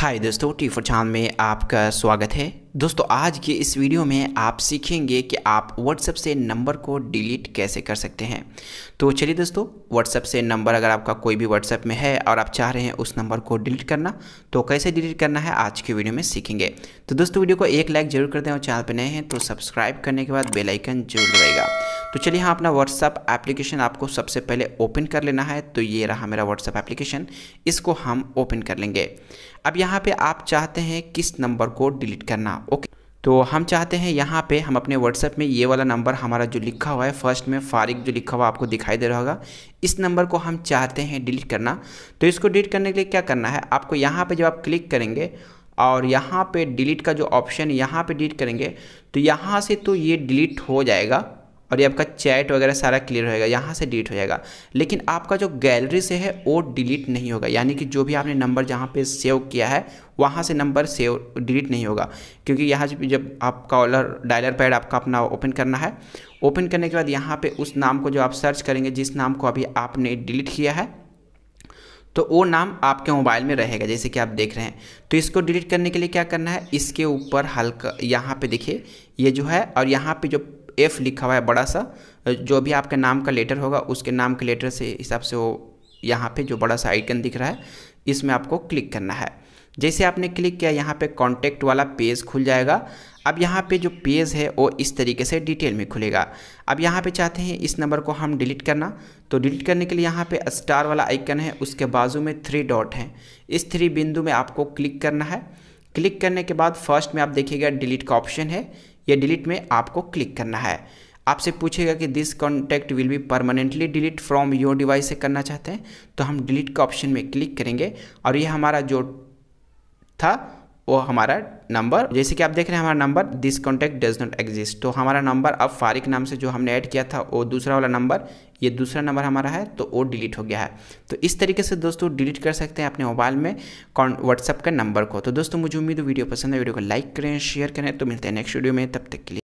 हाय दोस्तों T four चांद में आपका स्वागत है दोस्तों आज के इस वीडियो में आप सीखेंगे कि आप व्हाट्सएप से नंबर को डिलीट कैसे कर सकते हैं तो चलिए दोस्तों व्हाट्सएप से नंबर अगर आपका कोई भी व्हाट्सएप में है और आप चाह रहे हैं उस नंबर को डिलीट करना तो कैसे डिलीट करना है आज के वीडियो में सीखेंगे तो दोस्तों वीडियो को एक लाइक जरूर कर दें और चैनल पर नए हैं तो सब्सक्राइब करने के बाद बेलाइकन जरूर रहेगा तो चलिए हाँ अपना व्हाट्सअप एप्लीकेशन आपको सबसे पहले ओपन कर लेना है तो ये रहा मेरा व्हाट्सअप एप्लीकेशन इसको हम ओपन कर लेंगे अब यहाँ पे आप चाहते हैं किस नंबर को डिलीट करना ओके तो हम चाहते हैं यहाँ पे हम अपने व्हाट्सएप में ये वाला नंबर हमारा जो लिखा हुआ है फर्स्ट में फारिक जो लिखा हुआ आपको दिखाई दे रहा होगा इस नंबर को हम चाहते हैं डिलीट करना तो इसको डिलीट करने के लिए क्या करना है आपको यहाँ पे जब आप क्लिक करेंगे और यहाँ पे डिलीट का जो ऑप्शन यहाँ पे डिलीट करेंगे तो यहाँ से तो ये डिलीट हो जाएगा और ये आपका चैट वगैरह सारा क्लियर होएगा यहाँ से डिलीट हो जाएगा लेकिन आपका जो गैलरी से है वो डिलीट नहीं होगा यानी कि जो भी आपने नंबर जहाँ पे सेव किया है वहाँ से नंबर सेव डिलीट नहीं होगा क्योंकि यहाँ जब आप कॉलर डायलर पैड आपका अपना ओपन करना है ओपन करने के बाद यहाँ पर उस नाम को जो आप सर्च करेंगे जिस नाम को अभी आपने डिलीट किया है तो वो नाम आपके मोबाइल में रहेगा जैसे कि आप देख रहे हैं तो इसको डिलीट करने के लिए क्या करना है इसके ऊपर हल्का यहाँ पे देखिए ये जो है और यहाँ पे जो एफ़ लिखा हुआ है बड़ा सा जो भी आपके नाम का लेटर होगा उसके नाम के लेटर से हिसाब से वो यहाँ पे जो बड़ा सा आइकन दिख रहा है इसमें आपको क्लिक करना है जैसे आपने क्लिक किया यहाँ पे कॉन्टैक्ट वाला पेज खुल जाएगा अब यहाँ पे जो पेज है वो इस तरीके से डिटेल में खुलेगा अब यहाँ पे चाहते हैं इस नंबर को हम डिलीट करना तो डिलीट करने के लिए यहाँ पे स्टार वाला आइकन है उसके बाजू में थ्री डॉट हैं इस थ्री बिंदु में आपको क्लिक करना है क्लिक करने के बाद फर्स्ट में आप देखिएगा डिलीट का ऑप्शन है या डिलीट में आपको क्लिक करना है आपसे पूछेगा कि this contact will be permanently delete from your device से करना चाहते हैं तो हम डिलीट के ऑप्शन में क्लिक करेंगे और ये हमारा जो था वो हमारा नंबर जैसे कि आप देख रहे हैं हमारा number this contact does not exist तो हमारा नंबर अब फारिक नाम से जो हमने ऐड किया था वो दूसरा वाला नंबर ये दूसरा नंबर हमारा है तो वो डिलीट हो गया है तो इस तरीके से दोस्तों डिलीट कर सकते हैं अपने मोबाइल में कौन व्हाट्सअप का नंबर को तो दोस्तों मुझे उम्मीद वीडियो पसंद है वीडियो को लाइक करें शेयर करें तो मिलते हैं नेक्स्ट वीडियो में तब तक के लिए